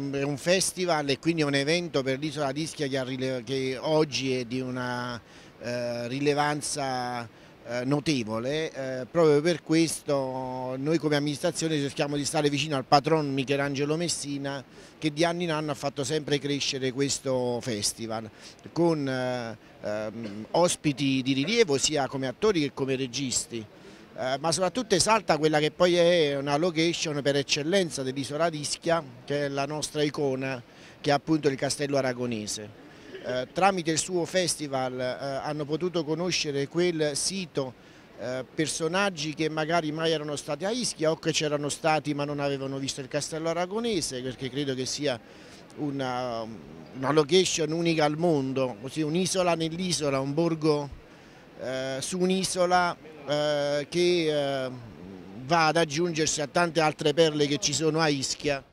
È un festival e quindi è un evento per l'isola d'Ischia che, che, oggi è di una eh, rilevanza eh, notevole, eh, proprio per questo noi come amministrazione cerchiamo di stare vicino al patron Michelangelo Messina che di anno in anno ha fatto sempre crescere questo festival con eh, ehm, ospiti di rilievo sia come attori che come registi. Eh, ma soprattutto esalta quella che poi è una location per eccellenza dell'isola d'Ischia, che è la nostra icona, che è appunto il castello aragonese. Eh, tramite il suo festival eh, hanno potuto conoscere quel sito eh, personaggi che magari mai erano stati a Ischia o che c'erano stati ma non avevano visto il castello aragonese perché credo che sia una, una location unica al mondo, un'isola nell'isola, un borgo eh, su un'isola eh, che eh, va ad aggiungersi a tante altre perle che ci sono a Ischia.